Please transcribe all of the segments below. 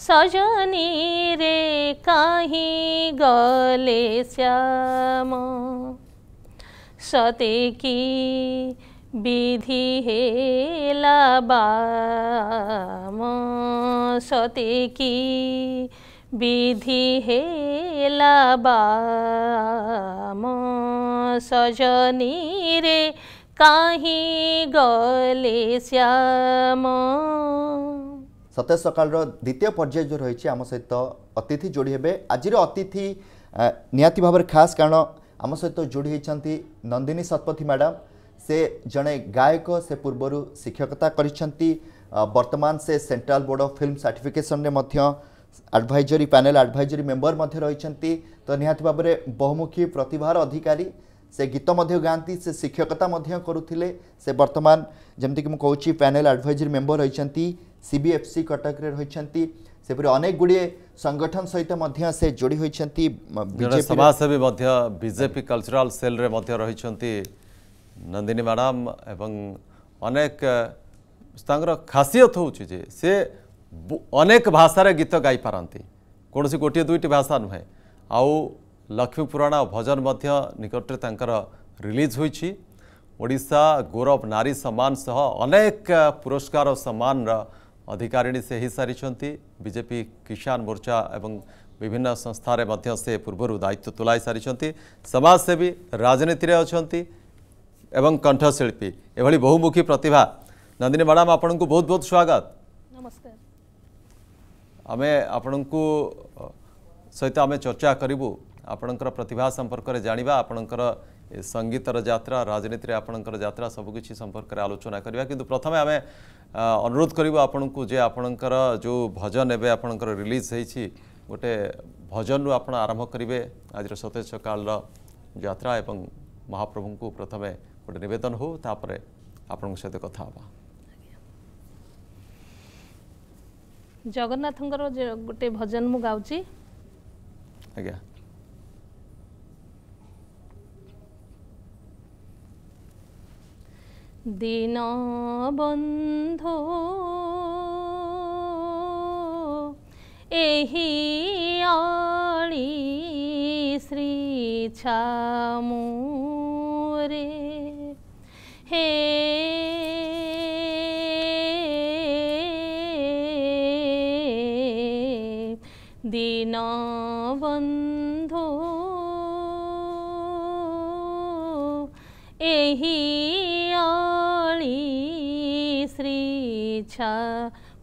सजनी रे काही गले श्याम सतेकी विधि हेला बाम सतेकी विधि हेला बाम सजनी रे काही गले श्याम ସତେଜ ସକାଳର ଦ୍ୱିତୀୟ ପର୍ଯ୍ୟାୟ ଯେଉଁ ରହିଛି ଆମ ସହିତ ଅତିଥି ଯୋଡ଼ି ହେବେ ଆଜିର ଅତିଥି ନିହାତି ଭାବରେ ଖାସ୍ କାରଣ ଆମ ସହିତ ଯୋଡ଼ି ହୋଇଛନ୍ତି ନନ୍ଦିନୀ ଶତପଥୀ ମ୍ୟାଡ଼ାମ୍ ସେ ଜଣେ ଗାୟକ ସେ ପୂର୍ବରୁ ଶିକ୍ଷକତା କରିଛନ୍ତି ବର୍ତ୍ତମାନ ସେ ସେଣ୍ଟ୍ରାଲ ବୋର୍ଡ଼ ଅଫ୍ ଫିଲ୍ମ ସାର୍ଟିଫିକେସନରେ ମଧ୍ୟ ଆଡ଼ଭାଇଜରୀ ପ୍ୟାନେଲ ଆଡ଼ଭାଇଜରୀ ମେମ୍ବର ମଧ୍ୟ ରହିଛନ୍ତି ତ ନିହାତି ଭାବରେ ବହୁମୁଖୀ ପ୍ରତିଭାର ଅଧିକାରୀ ସେ ଗୀତ ମଧ୍ୟ ଗାଆନ୍ତି ସେ ଶିକ୍ଷକତା ମଧ୍ୟ କରୁଥିଲେ ସେ ବର୍ତ୍ତମାନ ଯେମିତିକି ମୁଁ କହୁଛି ପ୍ୟାନେଲ ଆଡ଼ଭାଇଜରୀ ମେମ୍ବର ରହିଛନ୍ତି ସିବିଏଫ୍ସି କଟକରେ ରହିଛନ୍ତି ସେପରି ଅନେକ ଗୁଡ଼ିଏ ସଂଗଠନ ସହିତ ମଧ୍ୟ ସେ ଯୋଡ଼ି ହୋଇଛନ୍ତି ସମାଜସେବୀ ମଧ୍ୟ ବିଜେପି କଲଚରାଲ ସେଲ୍ରେ ମଧ୍ୟ ରହିଛନ୍ତି ନନ୍ଦିନୀ ମ୍ୟାଡ଼ାମ୍ ଏବଂ ଅନେକ ତାଙ୍କର ଖାସିୟତ ହେଉଛି ଯେ ସେ ଅନେକ ଭାଷାରେ ଗୀତ ଗାଇପାରନ୍ତି କୌଣସି ଗୋଟିଏ ଦୁଇଟି ଭାଷା ନୁହେଁ ଆଉ ଲକ୍ଷ୍ମୀ ପୁରାଣ ଭଜନ ମଧ୍ୟ ନିକଟରେ ତାଙ୍କର ରିଲିଜ୍ ହୋଇଛି ଓଡ଼ିଶା ଗୌରବ ନାରୀ ସମ୍ମାନ ସହ ଅନେକ ପୁରସ୍କାର ଓ ସମ୍ମାନର अधिकारिणी से ही सारी बीजेपी किसान मोर्चा एवं विभिन्न संस्था संस्थार पूर्व दायित्व तुलाई सारी समाजसेवी राजनीति में अच्छा कंठशिल्पी एभली बहुमुखी प्रतिभा नंदिनी मैडम आपण को बहुत बहुत स्वागत नमस्कार आम आपण को सहित आम चर्चा करूँ आपणकर प्रतिभा संपर्क जानवा आपण ସଙ୍ଗୀତର ଯାତ୍ରା ରାଜନୀତିରେ ଆପଣଙ୍କର ଯାତ୍ରା ସବୁକିଛି ସମ୍ପର୍କରେ ଆଲୋଚନା କରିବା କିନ୍ତୁ ପ୍ରଥମେ ଆମେ ଅନୁରୋଧ କରିବୁ ଆପଣଙ୍କୁ ଯେ ଆପଣଙ୍କର ଯେଉଁ ଭଜନ ଏବେ ଆପଣଙ୍କର ରିଲିଜ୍ ହେଇଛି ଗୋଟେ ଭଜନରୁ ଆପଣ ଆରମ୍ଭ କରିବେ ଆଜିର ସତେଜ ସକାଳର ଯାତ୍ରା ଏବଂ ମହାପ୍ରଭୁଙ୍କୁ ପ୍ରଥମେ ଗୋଟେ ନିବେଦନ ହଉ ତାପରେ ଆପଣଙ୍କ ସହିତ କଥା ହେବା ଜଗନ୍ନାଥଙ୍କର ଗୋଟେ ଭଜନ ମୁଁ ଗାଉଛି ଆଜ୍ଞା দীনবন্ধু ଏହି ଅଳି ଶ୍ରୀ ଛାମୁ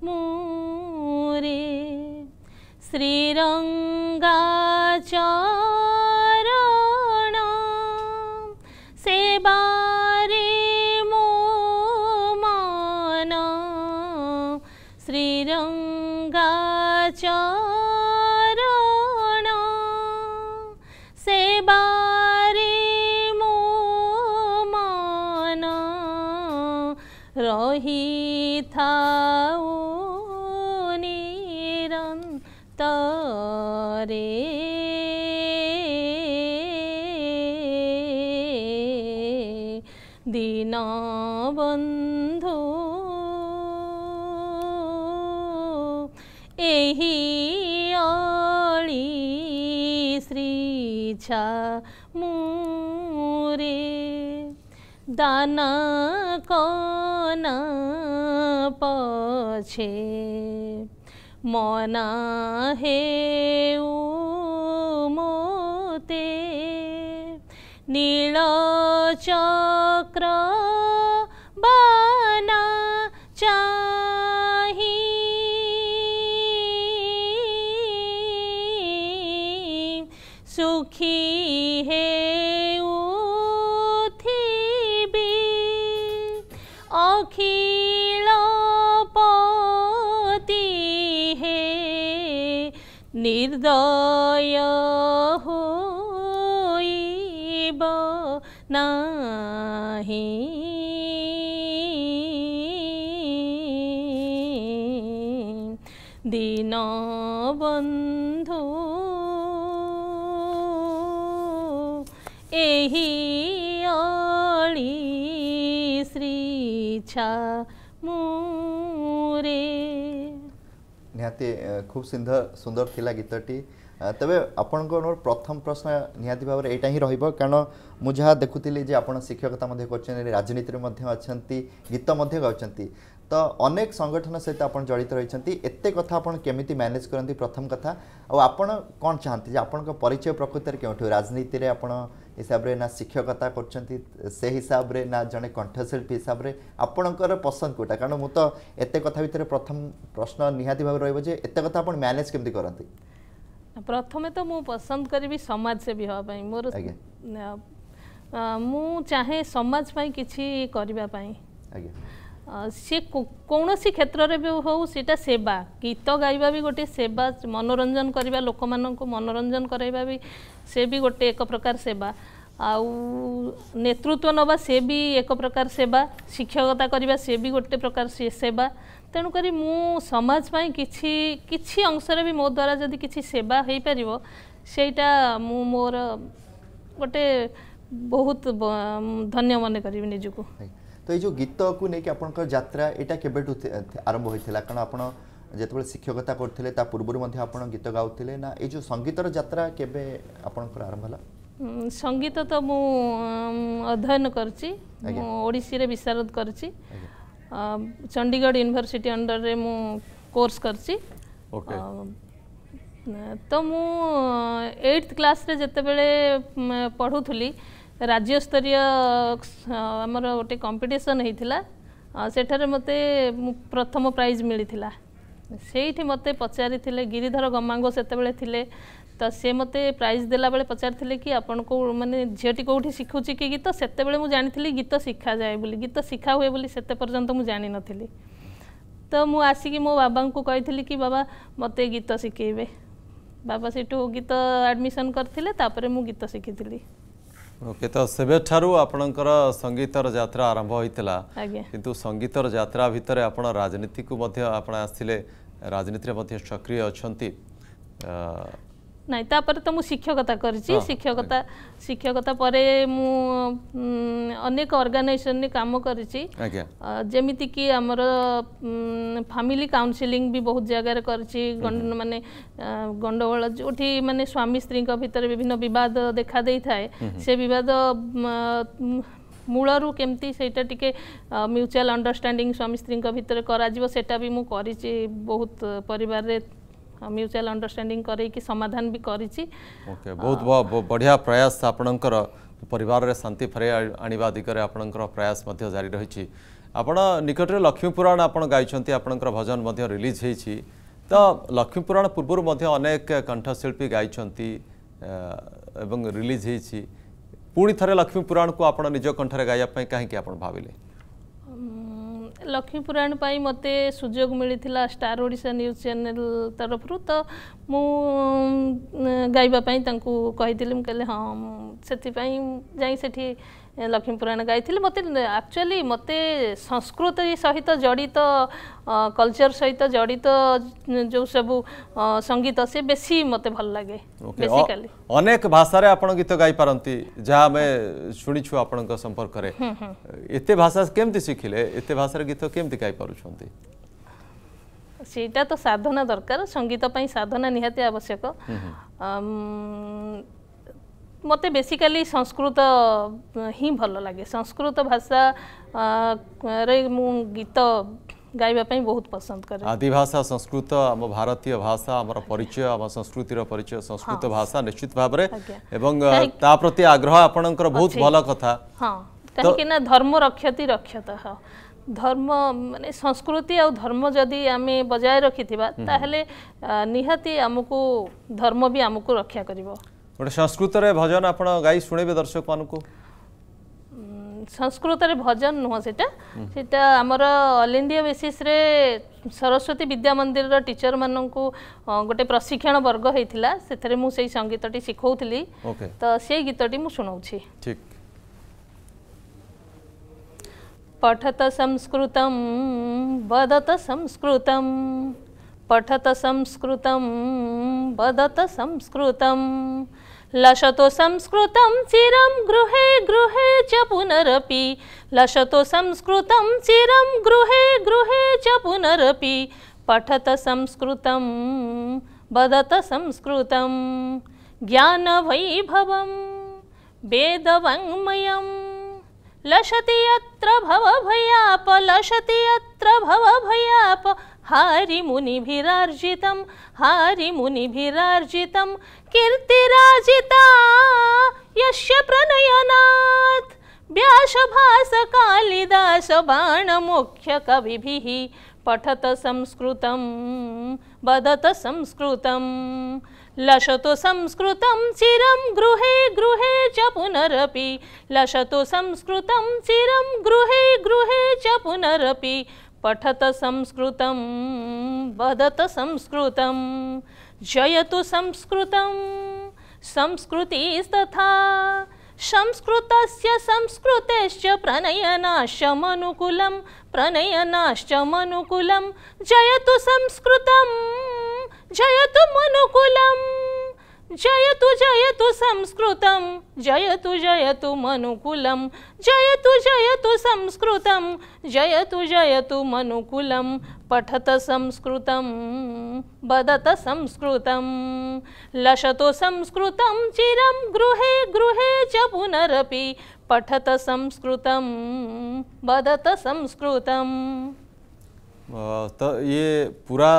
मोरे श्रीरङ्ग না বন্ধু ଏହି ଅଳି ଶ୍ରୀଛା ମୁରେ ଦାନା କନା ପଛେ ମନା ହେଉ ମୋତେ ନୀଳ ଚ हृदय होइब नाही দীনবন্ধু এহি অলি শ্রীছা ନିହାତି ଖୁବ୍ ସୁନ୍ଦର ସୁନ୍ଦର ଥିଲା ଗୀତଟି ତେବେ ଆପଣଙ୍କର ପ୍ରଥମ ପ୍ରଶ୍ନ ନିହାତି ଭାବରେ ଏଇଟା ହିଁ ରହିବ କାରଣ ମୁଁ ଯାହା ଦେଖୁଥିଲି ଯେ ଆପଣ ଶିକ୍ଷକତା ମଧ୍ୟ କରୁଛନ୍ତି ରାଜନୀତିରେ ମଧ୍ୟ ଅଛନ୍ତି ଗୀତ ମଧ୍ୟ ଗାଉଛନ୍ତି ତ ଅନେକ ସଂଗଠନ ସହିତ ଆପଣ ଜଡ଼ିତ ରହିଛନ୍ତି ଏତେ କଥା ଆପଣ କେମିତି ମ୍ୟାନେଜ୍ କରନ୍ତି ପ୍ରଥମ କଥା ଆଉ ଆପଣ କ'ଣ ଚାହାନ୍ତି ଯେ ଆପଣଙ୍କ ପରିଚୟ ପ୍ରକୃତରେ କେଉଁଠୁ ରାଜନୀତିରେ ଆପଣ ହିସାବରେ ନା ଶିକ୍ଷକତା କରୁଛନ୍ତି ସେ ହିସାବରେ ନା ଜଣେ କଣ୍ଠଶିଳ୍ପୀ ହିସାବରେ ଆପଣଙ୍କର ପସନ୍ଦ କେଉଁଟା କାରଣ ମୁଁ ତ ଏତେ କଥା ଭିତରେ ପ୍ରଥମ ପ୍ରଶ୍ନ ନିହାତି ଭାବେ ରହିବ ଯେ ଏତେ କଥା ଆପଣ ମ୍ୟାନେଜ୍ କେମିତି କରନ୍ତି ପ୍ରଥମେ ତ ମୁଁ ପସନ୍ଦ କରିବି ସମାଜସେବୀ ହେବା ପାଇଁ ମୋର ମୁଁ ଚାହେଁ ସମାଜ ପାଇଁ କିଛି କରିବା ପାଇଁ সে কৌশি ক্ষেত্রে বি হোক সেটা সেবা গীত গাইবা বি গোটে সেবা মনোরঞ্জন করা লোক মনোরঞ্জন করাইবা বি সে বি গোটে এক প্রকার সেবা ଆଉ ନେତୃତ୍ୱ ନେବା ସେ ବି ଏକ ପ୍ରକାର ସେବା ଶିକ୍ଷକତା କରିବା ସେ ବି ଗୋଟେ ପ୍ରକାର ସେବା ତେଣୁକରି ମୁଁ ସମାଜ ପାଇଁ କିଛି କିଛି ଅଂଶରେ ବି ମୋ ଦ୍ୱାରା ଯଦି କିଛି ସେବା ହୋଇପାରିବ ସେଇଟା ମୁଁ ମୋର ଗୋଟେ ବହୁତ ଧନ୍ୟ ମନେ କରିବି ନିଜକୁ তো এই ଯେଉଁ ଗୀତକୁ ନେଇକି ଆପଣଙ୍କର ଯାତ୍ରା ଏଇଟା କେବେଠୁ ଆରମ୍ଭ ହୋଇଥିଲା କାରଣ ଆପଣ ଯେତେବେଳେ ଶିକ୍ଷକତା କରୁଥିଲେ ତା ପୂର୍ବରୁ ମଧ୍ୟ ଆପଣ ଗୀତ ଗାଉଥିଲେ ନା ଏଇ ଯେଉଁ ସଙ୍ଗୀତର ଯାତ୍ରା କେବେ ଆପଣଙ୍କର ଆରମ୍ଭ ହେଲା ସଙ୍ଗୀତ ତ ମୁଁ ଅଧ୍ୟୟନ କରିଛି ମୁଁ ଓଡ଼ିଶୀରେ ବିଶାରଦ କରିଛି ଚଣ୍ଡିଗଡ଼ ୟୁନିଭର୍ସିଟି ଅଣ୍ଡରରେ ମୁଁ କୋର୍ସ କରିଛି ତ ମୁଁ ଏଇଟ୍ କ୍ଲାସ୍ରେ ଯେତେବେଳେ ପଢ଼ୁଥିଲି राज्यस्तरीय आमर गए कम्पिटिसन है सठार मते प्रथम प्राइज मिलेर सही म पचारिसले गिरीधर गमा त से मते प्राइज देला बेले पचारिथे कि आपो म झिउटी केही सिखु कि गीत सतेबे म जा गीत सिखा जाए गीत सिकाए पर्यन्त जाने त म आसिक मो बाबा बाबा मते गीत बाबा बाबासु गीत एडमिसन गरिपर म गीत ଓକେ ତ ସେବେଠାରୁ ଆପଣଙ୍କର ସଙ୍ଗୀତର ଯାତ୍ରା ଆରମ୍ଭ ହୋଇଥିଲା କିନ୍ତୁ ସଙ୍ଗୀତର ଯାତ୍ରା ଭିତରେ ଆପଣ ରାଜନୀତିକୁ ମଧ୍ୟ ଆପଣ ଆସିଥିଲେ ରାଜନୀତିରେ ମଧ୍ୟ ସକ୍ରିୟ ଅଛନ୍ତି ନାଇଁ ତାପରେ ତ ମୁଁ ଶିକ୍ଷକତା କରିଛି ଶିକ୍ଷକତା ଶିକ୍ଷକତା ପରେ ମୁଁ ଅନେକ ଅର୍ଗାନାଇଜେସନରେ କାମ କରିଛି ଯେମିତିକି ଆମର ଫ୍ୟାମିଲି କାଉନସିଲିଂ ବି ବହୁତ ଜାଗାରେ କରିଛି ମାନେ ଗଣ୍ଡଗୋଳ ଯେଉଁଠି ମାନେ ସ୍ୱାମୀ ସ୍ତ୍ରୀଙ୍କ ଭିତରେ ବିଭିନ୍ନ ବିବାଦ ଦେଖା ଦେଇଥାଏ ସେ ବିବାଦ ମୂଳରୁ କେମିତି ସେଇଟା ଟିକେ ମ୍ୟୁଚୁଆଲ୍ ଅଣ୍ଡରଷ୍ଟାଣ୍ଡିଂ ସ୍ୱାମୀ ସ୍ତ୍ରୀଙ୍କ ଭିତରେ କରାଯିବ ସେଇଟା ବି ମୁଁ କରିଛି ବହୁତ ପରିବାରରେ म्यूचुआल अंडरस्टैंडिंग करके समाधान भी करके बहुत बढ़िया प्रयास आपणकर परिवार शांति फेर आणवा दिगरे आपणकर प्रयास जारी रही ଆପଣ ନିକଟରେ ଲକ୍ଷ୍ମୀ ପୁରାଣ ଆପଣ ଗାଇଛନ୍ତି ଆପଣଙ୍କର ଭଜନ ମଧ୍ୟ ରିଲିଜ୍ ହେଇଛି ତ ଲକ୍ଷ୍ମୀ ପୁରାଣ ପୂର୍ବରୁ ମଧ୍ୟ ଅନେକ କଣ୍ଠଶିଳ୍ପୀ ଗାଇଛନ୍ତି ଏବଂ ରିଲିଜ୍ ହେଇଛି ପୁଣି ଥରେ ଲକ୍ଷ୍ମୀ ପୁରାଣକୁ ଆପଣ ନିଜ କଣ୍ଠରେ ଗାଇବା ପାଇଁ କାହିଁକି ଆପଣ ଭାବିଲେ ଲକ୍ଷ୍ମୀ ପୁରାଣ ପାଇଁ ମୋତେ ସୁଯୋଗ ମିଳିଥିଲା ଷ୍ଟାର ଓଡ଼ିଶା ନ୍ୟୁଜ୍ ଚ୍ୟାନେଲ୍ ତରଫରୁ ତ ମୁଁ ଗାଇବା ପାଇଁ ତାଙ୍କୁ କହିଥିଲି ମୁଁ କହିଲେ ହଁ ମୁଁ ସେଥିପାଇଁ ଯାଇ ସେଠି लक्ष्मीपुराण पुराण गाई मत एक्चुअली मत संस्कृत सहित जड़ित कल्चर सहित जड़ित जो सब संगीत से बेसी मत भल लगे अनेक भाषा रे गीत गाई पारंती जहाँ मैं शुणीछु आपण को संपर्क रे भाषा केमती शिखिले एते भाषा गीत केमती गाई पारुछंती ସେଇଟା ତ ସାଧନା ଦରକାର ସଙ୍ଗୀତ ପାଇଁ ସାଧନା ନିହାତି मत बेसिकली संस्कृत ही भल लगे संस्कृत भाषा रे मु गीत गाइबापी बहुत पसंद कर आदिभाषा संस्कृत आम भारतीय भाषा आम परिचय आम संस्कृति परिचय संस्कृत हाँ। भाषा निश्चित भाव एवं प्रति आग्रह आपणकर बहुत भल कथ हाँ कहीं धर्म रक्षति रक्षत धर्म मान संस्कृति आ धर्म जदि आम बजाय रखि ताल निहाती आमको धर्म भी आमको रक्षा कर ଗୋଟେ ସଂସ୍କୃତରେ ଭଜନ ଆପଣ ଗାଇ ଶୁଣେଇବେ ଦର୍ଶକମାନଙ୍କୁ ସଂସ୍କୃତରେ ଭଜନ ନୁହଁ ସେଟା ସେଟା ଆମର ଅଲ୍ ଇଣ୍ଡିଆ ବେସିସ୍ରେ ସରସ୍ୱତୀ ବିଦ୍ୟା ମନ୍ଦିରର ଟିଚରମାନଙ୍କୁ ଗୋଟେ ପ୍ରଶିକ୍ଷଣ ବର୍ଗ ହେଇଥିଲା ସେଥିରେ ମୁଁ ସେଇ ସଙ୍ଗୀତଟି ଶିଖଉଥିଲି ତ ସେଇ ଗୀତଟି ମୁଁ ଶୁଣଉଛି ଠିକ୍ पठत संस्कृतं वदत संस्कृतं पठत संस्कृतं वदत संस्कृतं लशतो संस्कृतं चिरं गृहे गृहे च पुनरपि लशतो संस्कृतं चिरं गृहे गृहे च पुनरपि पठत संस्कृतं वदत संस्कृतं ज्ञानवैभवं वेदवङ्मयम् लशति यत्र भवभयाप लशति यत्र भवभयाप हारिमुनिभिरार्जितं हारिमुनिभिरार्जितं कीर्तिराजिता यस्य प्रणयनात् व्यासभासकालिदासबाणमुख्यकविभिः पठत संस्कृतं वदत संस्कृतं लशतु संस्कृतं चिरं गृहे गृहे च पुनरपि लशतु संस्कृतं चिरं गृहे गृहे च पुनरपि पठत संस्कृतं वदत संस्कृति तथा संस्कृत संस्कृतिस्तथा प्रणयनाश मनुकूल प्रणयनाश मनुकूल जयत संस्कृत जयत मनुकुलम् जयतु जयतु संस्कृतं जयतु जयतु मनुकुलं जयतु जयतु संस्कृतं जयतु जयतु मनुकुलं पठत संस्कृतं बदत संस्कृतं लशतु संस्कृतं चिरं गृहे गृहे च पुनरपि पठत संस्कृतं बदत संस्कृतं तो ये पूरा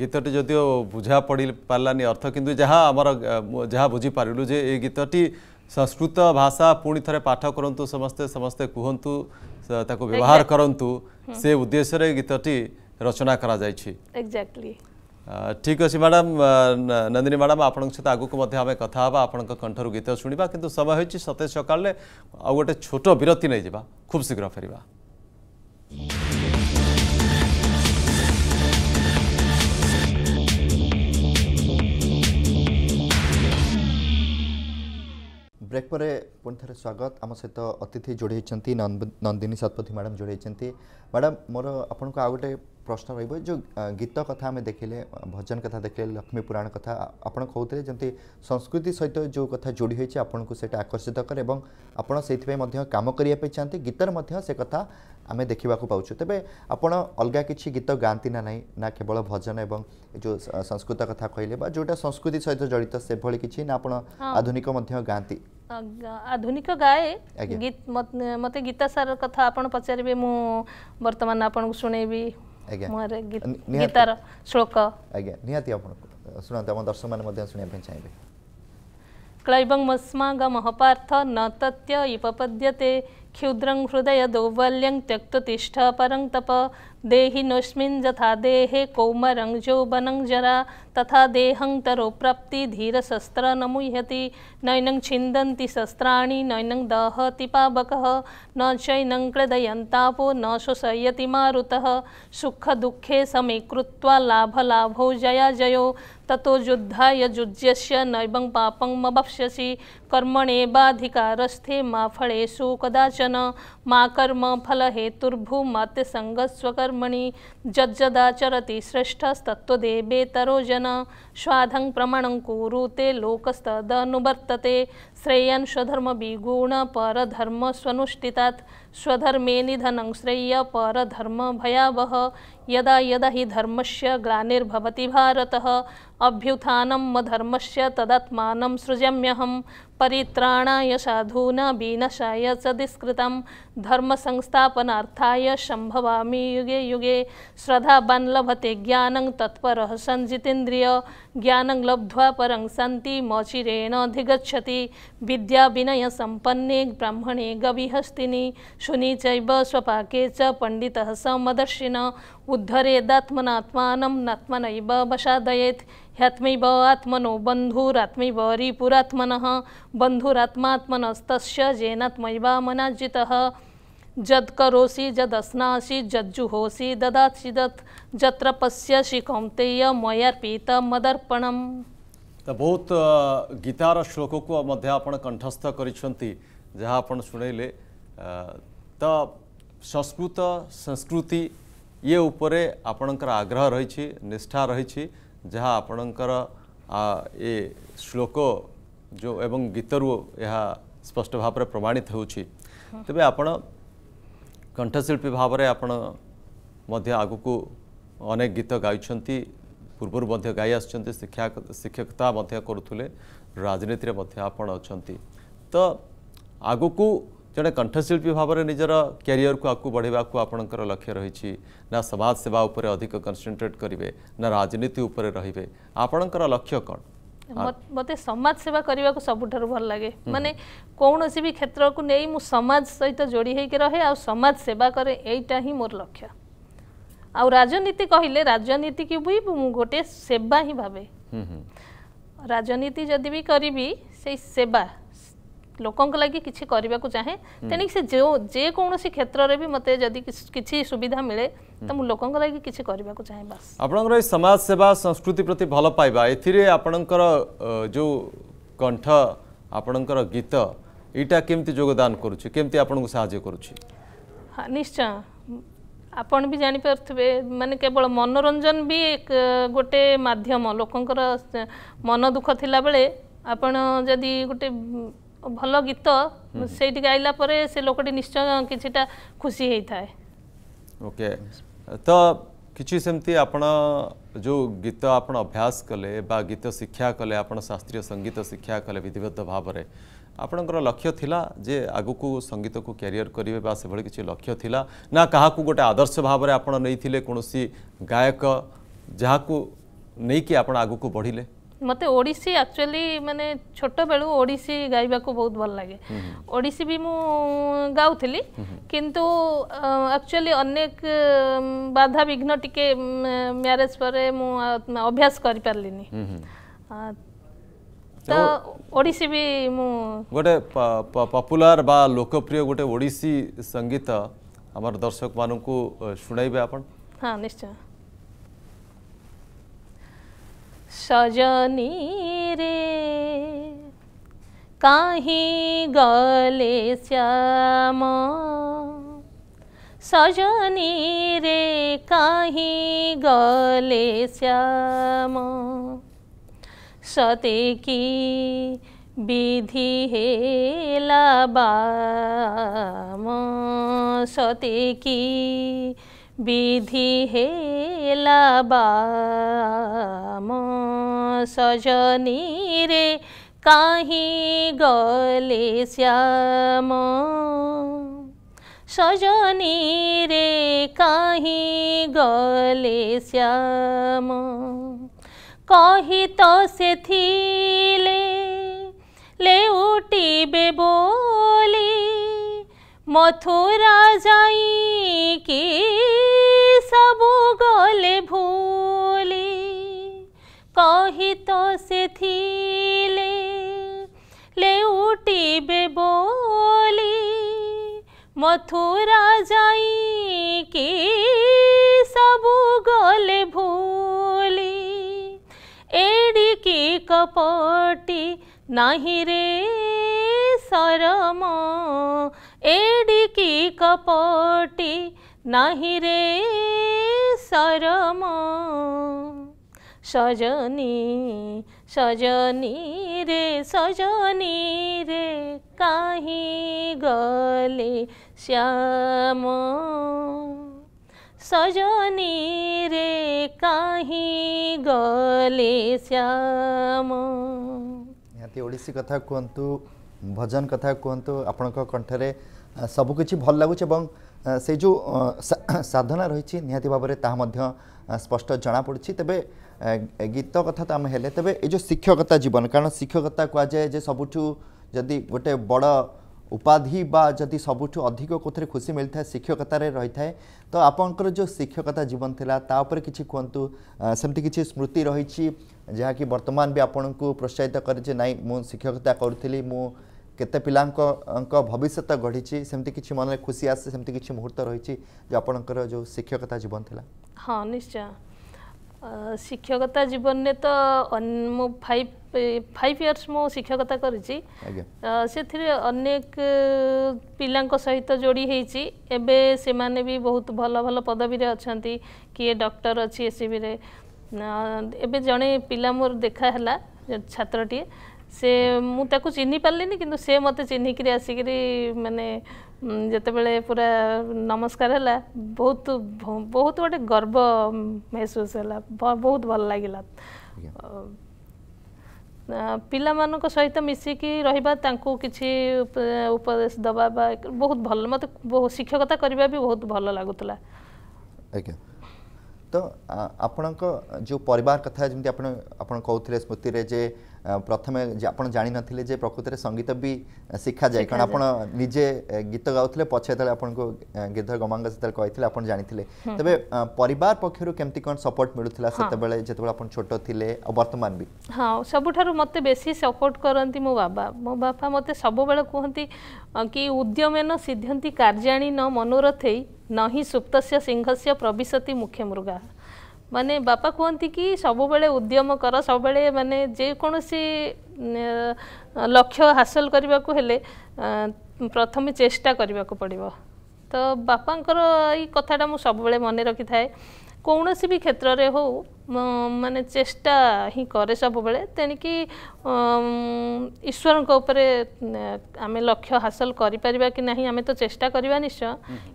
ଗୀତଟି ଯଦିଓ ବୁଝା ପଡ଼ି ପାରିଲାନି ଅର୍ଥ କିନ୍ତୁ ଯାହା ଆମର ଯାହା ବୁଝିପାରିଲୁ ଯେ ଏଇ ଗୀତଟି ସଂସ୍କୃତ ଭାଷା ପୁଣି ଥରେ ପାଠ କରନ୍ତୁ ସମସ୍ତେ ସମସ୍ତେ କୁହନ୍ତୁ ତାକୁ ବ୍ୟବହାର କରନ୍ତୁ ସେ ଉଦ୍ଦେଶ୍ୟରେ ଗୀତଟି ରଚନା କରାଯାଇଛି ଏକ୍ଜାକ୍ଟଲି ଠିକ୍ ଅଛି ମ୍ୟାଡ଼ାମ୍ ନନ୍ଦିନୀ ମ୍ୟାଡ଼ାମ୍ ଆପଣଙ୍କ ସହିତ ଆଗକୁ ମଧ୍ୟ ଆମେ କଥା ହେବା ଆପଣଙ୍କ କଣ୍ଠରୁ ଗୀତ ଶୁଣିବା କିନ୍ତୁ ସମୟ ହେଉଛି ସତେଜ ସକାଳରେ ଆଉ ଗୋଟେ ଛୋଟ ବିରତି ନେଇଯିବା ଖୁବ୍ ଶୀଘ୍ର ଫେରିବା ब्रेक पर पुणे स्वागत आम सहित अतिथि जोड़ नंदिनी शतपथी मैडम जोड़ मैडम मोर आपन को आ गए प्रश्न रही जो गीत कथा आम देखिले भजन कथा देखे लक्ष्मी पुराण कथा आप कहते जमी संस्कृति सहित जो कथ जोड़ी आपन को आकर्षित करे आपड़ से कम करने चाहते गीतर से कथा आम देखा पाच तेब आपड़ अलग किसी गीत गाती ना ना ना केवल भजन एवं जो संस्कृत कथा कहले जोटा संस्कृति सहित जड़ित से भाई किसी ना आधुनिक गाँति आधुनिक गाए गीत मते गीता सार कथा आपण पचारिबे मु वर्तमान आपण को सुनेबी मोर गीतार श्लोक आज्ञा निहाति आपण सुनाते हम दर्शक माने मध्ये सुनिया पे चाहिबे क्लैबं मस्मागमः पार्थ न तत्य उपपद्यते क्षुद्रं हृदय दौर्बल्यं त्यक्त तिष्ठ परं तप देहिनुष्मिन् यथा देहे कौमरं जौवनं जरा तथा देहंग तरो प्राप्ति धीरशस्त्र न मुह्यति नैनं छिन्दन्ति शस्त्राणि नैनं दहति पावकः न चैनं कृदयंतापो न शोषयति मारुतः सुखदुःखे समी कृत्वा लाभलाभौ जया जयो ततो युद्धा युज्यस्य नैवं पापं मवप्स्यसि कर्मणे बाधिकारस्थे मा फलेषु कदाचन मा कर्म फलहेतुर्भूमत्यसङ्गस्वकर्मणि यज्जदाचरति श्रेष्ठस्तत्त्वदेवेतरो जन स्वाधं प्रमाणं कुरु ते लोकस्तदनुवर्तते श्रेयन् स्वधर्मविगुणपरधर्मस्वनुष्ठितात् स्वधर्मे निधनं भयावह यदा यदा हि धर्मस्य ग्लानिर्भवति भारतः अभ्युत्थानं मधर्मस्य तदात्मानं सृजम्यहं परित्राणा साधूना बीनशाय धर्म संस्थापनाथा शंभवामी युगे युगे बन लभते ज्ञान तत्पर सञ्जितेन्द्रिय ज्ञान लब्ध्वा पर सन्ति मचिरेण विनय सपन्ने ब्राह्मणे गविहस्तिनि शुनी चैव स्वपाके च पंडित स मदर्शिन उद्धरेदात्मनात्मानं नात्मनैव वसादयेत् ह्यात्मैव आत्मनो बन्धुरात्मैव रिपुरात्मनः बन्धुरात्मात्मनस्तस्य जेनात्मैवामनार्जितः जद करोसि जदस्नासि जज्जुहोसि ददासि दत् जत्र पश्यसि कौंतेय मयर्पित मदर्पणम तो बहुत गीतार श्लोक को मध्य आपण कंठस्थ कर जहाँ आपण तो संस्कृत संस्कृति ये उपरे आपणकर आग्रह रही निष्ठा रही ଯାହା ଆପଣଙ୍କର ଏ ଶ୍ଳୋକ ଯେଉଁ ଏବଂ ଗୀତରୁ ଏହା ସ୍ପଷ୍ଟ ଭାବରେ ପ୍ରମାଣିତ ହେଉଛି ତେବେ ଆପଣ କଣ୍ଠଶିଳ୍ପୀ ଭାବରେ ଆପଣ ମଧ୍ୟ ଆଗକୁ ଅନେକ ଗୀତ ଗାଇଛନ୍ତି ପୂର୍ବରୁ ମଧ୍ୟ ଗାଇ ଆସୁଛନ୍ତି ଶିକ୍ଷା ଶିକ୍ଷକତା ମଧ୍ୟ କରୁଥିଲେ ରାଜନୀତିରେ ମଧ୍ୟ ଆପଣ ଅଛନ୍ତି ତ ଆଗକୁ जड़े कंठशिल्पी भाव में निजर क्यारिययर को आगे बढ़ेगा आपणकर लक्ष्य रही समाज सेवा उपर अधिक कनसनट्रेट करेंगे ना राजनीति रही है आपणकर लक्ष्य कौन मत हाँ। समाज सेवा करने को सब भल लगे मानने हम्म। कौन भी क्षेत्र को नहीं मु समाज सहित जोड़ी रहे आ समाज सेवा करे यहीटा ही मोर लक्ष्य आ राजनीति कहले राजनीति की भी मुझे गोटे सेवा ही भावे हम्म, हम्म। राजनीति जदि भी करी सेवा ଲୋକଙ୍କ ଲାଗି କିଛି କରିବାକୁ ଚାହେଁ ତେଣିକି ସେ ଯେଉଁ ଯେକୌଣସି କ୍ଷେତ୍ରରେ ବି ମୋତେ ଯଦି କିଛି ସୁବିଧା ମିଳେ ତ ମୁଁ ଲୋକଙ୍କ ଲାଗି କିଛି କରିବାକୁ ଚାହେଁ ବାସ୍ ଆପଣଙ୍କର ଏ ସମାଜ ସେବା ସଂସ୍କୃତି ପ୍ରତି ଭଲ ପାଇବା ଏଥିରେ ଆପଣଙ୍କର ଯେଉଁ କଣ୍ଠ ଆପଣଙ୍କର ଗୀତ ଏଇଟା କେମିତି ଯୋଗଦାନ କରୁଛି କେମିତି ଆପଣଙ୍କୁ ସାହାଯ୍ୟ କରୁଛି ହଁ ନିଶ୍ଚୟ ଆପଣ ବି ଜାଣିପାରୁଥିବେ ମାନେ କେବଳ ମନୋରଞ୍ଜନ ବି ଗୋଟେ ମାଧ୍ୟମ ଲୋକଙ୍କର ମନ ଦୁଃଖ ଥିଲାବେଳେ ଆପଣ ଯଦି ଗୋଟେ ଭଲ ଗୀତ ସେଇଠି ଗାଇଲା ପରେ ସେ ଲୋକଟି ନିଶ୍ଚୟ କିଛିଟା ଖୁସି ହେଇଥାଏ ଓକେ ତ କିଛି ସେମିତି ଆପଣ ଯେଉଁ ଗୀତ ଆପଣ ଅଭ୍ୟାସ କଲେ ବା ଗୀତ ଶିକ୍ଷା କଲେ ଆପଣ ଶାସ୍ତ୍ରୀୟ ସଙ୍ଗୀତ ଶିକ୍ଷା କଲେ ବିଧିବଦ୍ଧ ଭାବରେ ଆପଣଙ୍କର ଲକ୍ଷ୍ୟ ଥିଲା ଯେ ଆଗକୁ ସଙ୍ଗୀତକୁ କ୍ୟାରିୟର କରିବେ ବା ସେଭଳି କିଛି ଲକ୍ଷ୍ୟ ଥିଲା ନା କାହାକୁ ଗୋଟେ ଆଦର୍ଶ ଭାବରେ ଆପଣ ନେଇଥିଲେ କୌଣସି ଗାୟକ ଯାହାକୁ ନେଇକି ଆପଣ ଆଗକୁ ବଢ଼ିଲେ मत ओडी एक्चुअली मैंने छोट ओडिसी गायबा को बहुत भल लगे हम्म, हम्म। ओडिसी भी मु गाउली किंतु एक्चुअली अनेक बाधा विघ्न टिके म्यारेज पर अभ्यास कर पपुलार हम्म, लोकप्रिय गोटे ओडी संगीत हमर दर्शक मान शुण हाँ निश्चय সজনী রে কাহি গলে শ্যাম সজনী রে কাহি গলে শ্যাম সতে কি বিধি হেলা হেলাবাম সতে কি বিধি হেলা বাম সজনী কাহি গলে শ্যাম সজনী রে কাহি গলে শ্যাম কহি তো সে থিলে লেউটিবে বলি মথুরা যাই কি সবু গলে ভুলি কহিত সে থিলে লে উঠিবে বলি মথুরা যাই কি সবু গলে ভুলি এড়িকি কপটি নাহি রে সরম এডিকি কপটি নাহি রে সরম সজনী সজনী রে সজনী রে কাহি গলে শ্যাম সজনী রে কাহি গলে শ্যাম নিহতি ওড়িশী কথা কুহতু ଭଜନ କଥା କୁହନ୍ତୁ ଆପଣଙ୍କ କଣ୍ଠରେ ସବୁକିଛି ଭଲ ଲାଗୁଛି ଏବଂ ସେଇ ଯେଉଁ ସାଧନା ରହିଛି ନିହାତି ଭାବରେ ତାହା ମଧ୍ୟ ସ୍ପଷ୍ଟ ଜଣାପଡ଼ୁଛି ତେବେ ଗୀତ କଥା ତ ଆମେ ହେଲେ ତେବେ ଏ ଯେଉଁ ଶିକ୍ଷକତା ଜୀବନ କାରଣ ଶିକ୍ଷକତା କୁହାଯାଏ ଯେ ସବୁଠୁ ଯଦି ଗୋଟେ ବଡ଼ ଉପାଧି বা যদি সবুঠু অধিক কোথায় খুশি মিলে শিক্ষকতার রয়ে তো আপনার যে শিক্ষকতা জীবন লা তা উপরে কিছু কুহতু সেমতি কিছু স্মৃতি রয়েছে যা কি বর্তমান বি আপনার প্রোৎসাহিত করে যে নাই মু শিক্ষকতা করুলি মু କେତେ ପିଲାଙ୍କ ଭବିଷ୍ୟତ ଗଢ଼ିଛି ସେମିତି କିଛି ମନରେ ଖୁସି ଆସେ ସେମିତି କିଛି ମୁହୂର୍ତ୍ତ ରହିଛି ଯେ ଆପଣଙ୍କର ଯେଉଁ ଶିକ୍ଷକତା ଜୀବନ ଥିଲା ହଁ ନିଶ୍ଚୟ ଶିକ୍ଷକତା ଜୀବନରେ ତ ମୁଁ ଫାଇଭ ଫାଇଭ ଇୟର୍ସ ମୁଁ ଶିକ୍ଷକତା କରିଛି ସେଥିରେ ଅନେକ ପିଲାଙ୍କ ସହିତ ଯୋଡ଼ି ହେଇଛି ଏବେ ସେମାନେ ବି ବହୁତ ଭଲ ଭଲ ପଦବୀରେ ଅଛନ୍ତି କିଏ ଡକ୍ଟର ଅଛି ଏସ୍ସିବିରେ ଏବେ ଜଣେ ପିଲା ମୋର ଦେଖା ହେଲା ଛାତ୍ରଟିଏ से मुझे चिन्ह पारे कि मत चिन्हिक आसिक मानने जत पूरा नमस्कार है बहुत बहुत गोटे गर्व महसूस है बहुत भल लगे पा मान सहित मिसिकी रही कि उपदेश दवा बहुत भल मत शिक्षकता करवा भी बहुत भल लगुला तो आपण जो परिवार कथा जमी कहते स्मृति में प्रथमे आा नै प्रकृति सङ्गीत शिखा जाए निजे गीत गाउँले पछे गी गमा जाने तपाईँ पार पक्ष सपोर्ट मिल्छ बर्तमान सब ठुलो मत बेसी सपोर्ट कति मपा म सबव उद्यमे न सिद्धतिर्या न मनोरथ न हिँड सुप्त सिंहस्य प्रविशति मुख्य मृगा ମାନେ ବାପା କୁହନ୍ତି କି ସବୁବେଳେ ଉଦ୍ୟମ କର ସବୁବେଳେ ମାନେ ଯେକୌଣସି ଲକ୍ଷ୍ୟ ହାସଲ କରିବାକୁ ହେଲେ ପ୍ରଥମେ ଚେଷ୍ଟା କରିବାକୁ ପଡ଼ିବ ତ ବାପାଙ୍କର ଏଇ କଥାଟା ମୁଁ ସବୁବେଳେ ମନେ ରଖିଥାଏ କୌଣସି ବି କ୍ଷେତ୍ରରେ ହେଉ ମାନେ ଚେଷ୍ଟା ହିଁ କରେ ସବୁବେଳେ ତେଣିକି ଈଶ୍ୱରଙ୍କ ଉପରେ ଆମେ ଲକ୍ଷ୍ୟ ହାସଲ କରିପାରିବା କି ନାହିଁ ଆମେ ତ ଚେଷ୍ଟା କରିବା ନିଶ୍ଚୟ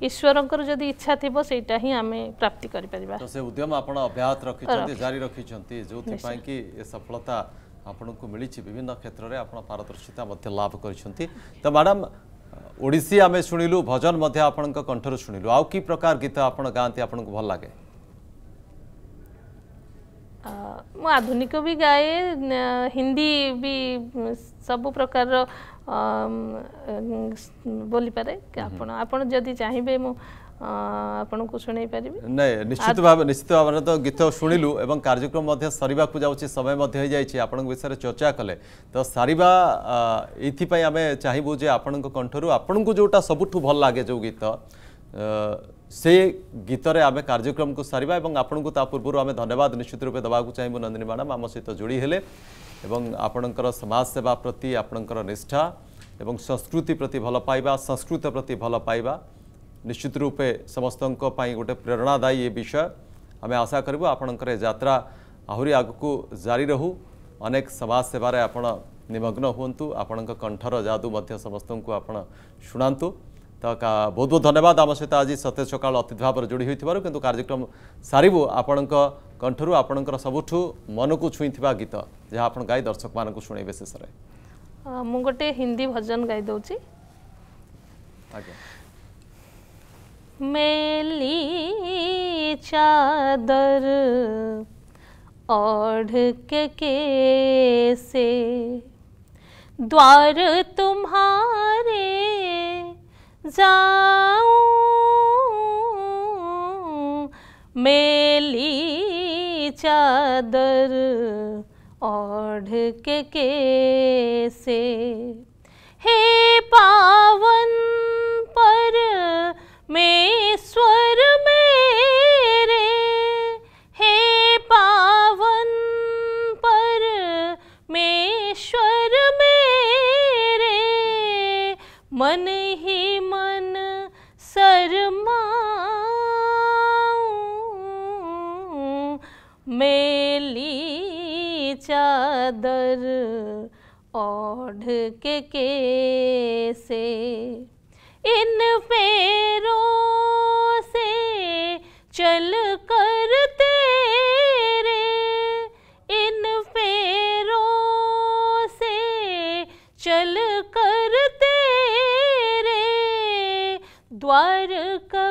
ଈଶ୍ୱରଙ୍କର ଯଦି ଇଚ୍ଛା ଥିବ ସେଇଟା ହିଁ ଆମେ ପ୍ରାପ୍ତି କରିପାରିବା ସେ ଉଦ୍ୟମ ଆପଣ ଅବ୍ୟାହତ ରଖିଛନ୍ତି ଜାରି ରଖିଛନ୍ତି ଯେଉଁଥିପାଇଁ କି ଏ ସଫଳତା ଆପଣଙ୍କୁ ମିଳିଛି ବିଭିନ୍ନ କ୍ଷେତ୍ରରେ ଆପଣ ପାରଦର୍ଶିତା ମଧ୍ୟ ଲାଭ କରିଛନ୍ତି ତ ମ୍ୟାଡ଼ାମ୍ ଓଡ଼ିଶୀ ଆମେ ଶୁଣିଲୁ ଭଜନ ମଧ୍ୟ ଆପଣଙ୍କ କଣ୍ଠରୁ ଶୁଣିଲୁ ଆଉ କି ପ୍ରକାର ଗୀତ ଆପଣ ଗାଆନ୍ତି ଆପଣଙ୍କୁ ଭଲ ଲାଗେ ମୁଁ ଆଧୁନିକ ବି ଗାଏ ହିନ୍ଦୀ ବି ସବୁ ପ୍ରକାରର ବୋଲିପାରେ ଆପଣ ଆପଣ ଯଦି ଚାହିଁବେ ମୁଁ ଆପଣଙ୍କୁ ଶୁଣାଇ ପାରିବି ନାଇଁ ନିଶ୍ଚିତ ଭାବେ ନିଶ୍ଚିତ ଭାବରେ ତ ଗୀତ ଶୁଣିଲୁ ଏବଂ କାର୍ଯ୍ୟକ୍ରମ ମଧ୍ୟ ସରିବାକୁ ଯାଉଛି ସମୟ ମଧ୍ୟ ହେଇଯାଇଛି ଆପଣଙ୍କ ବିଷୟରେ ଚର୍ଚ୍ଚା କଲେ ତ ସାରିବା ଏଇଥିପାଇଁ ଆମେ ଚାହିଁବୁ ଯେ ଆପଣଙ୍କ କଣ୍ଠରୁ ଆପଣଙ୍କୁ ଯେଉଁଟା ସବୁଠୁ ଭଲ ଲାଗେ ଯେଉଁ ଗୀତ से गीतर आम कार्यक्रम को सारे और आपण को पूर्व आम धन्यवाद निश्चित रूप देवा चाहिए नंदिनी मैडम आम सहित जोड़ी हेले आपणकर समाज सेवा प्रति आपणकर निष्ठा एवं संस्कृति प्रति भल पाइबा संस्कृत प्रति भल पाइबा निश्चित रूपे समस्त गोटे प्रेरणादायी ये विषय आम आशा करूँ आपणकर यात्रा आहरी को जारी रहू अनेक समाज सेवार आप निमग्न हूँ आपण कंठर जादू समस्त को आपण शुणु ତ ବହୁତ ବହୁତ ଧନ୍ୟବାଦ ଆମ ସହିତ ଆଜି ସତେଜ ସକାଳ ଅତିଥି ଭାବରେ ଯୋଡ଼ି ହୋଇଥିବାରୁ କିନ୍ତୁ କାର୍ଯ୍ୟକ୍ରମ ସାରିବୁ ଆପଣଙ୍କ କଣ୍ଠରୁ ଆପଣଙ୍କର ସବୁଠୁ ମନକୁ ଛୁଇଁଥିବା ଗୀତ ଯାହା ଆପଣ ଗାଇ ଦର୍ଶକମାନଙ୍କୁ ଶୁଣେଇବେ ଶେଷରେ ମୁଁ ଗୋଟେ ହିନ୍ଦୀ ଭଜନ ଗାଇ ଦେଉଛି ମେଲି ଚାଦର ଅଢ଼ ଦ୍ୱାର जाऊ मेली चादर ओढ़ के, के से हे पाव चादर ओढ़ के से इन पैरों से चल कर तेरे इन पैरों से चल कर तेरे द्वार का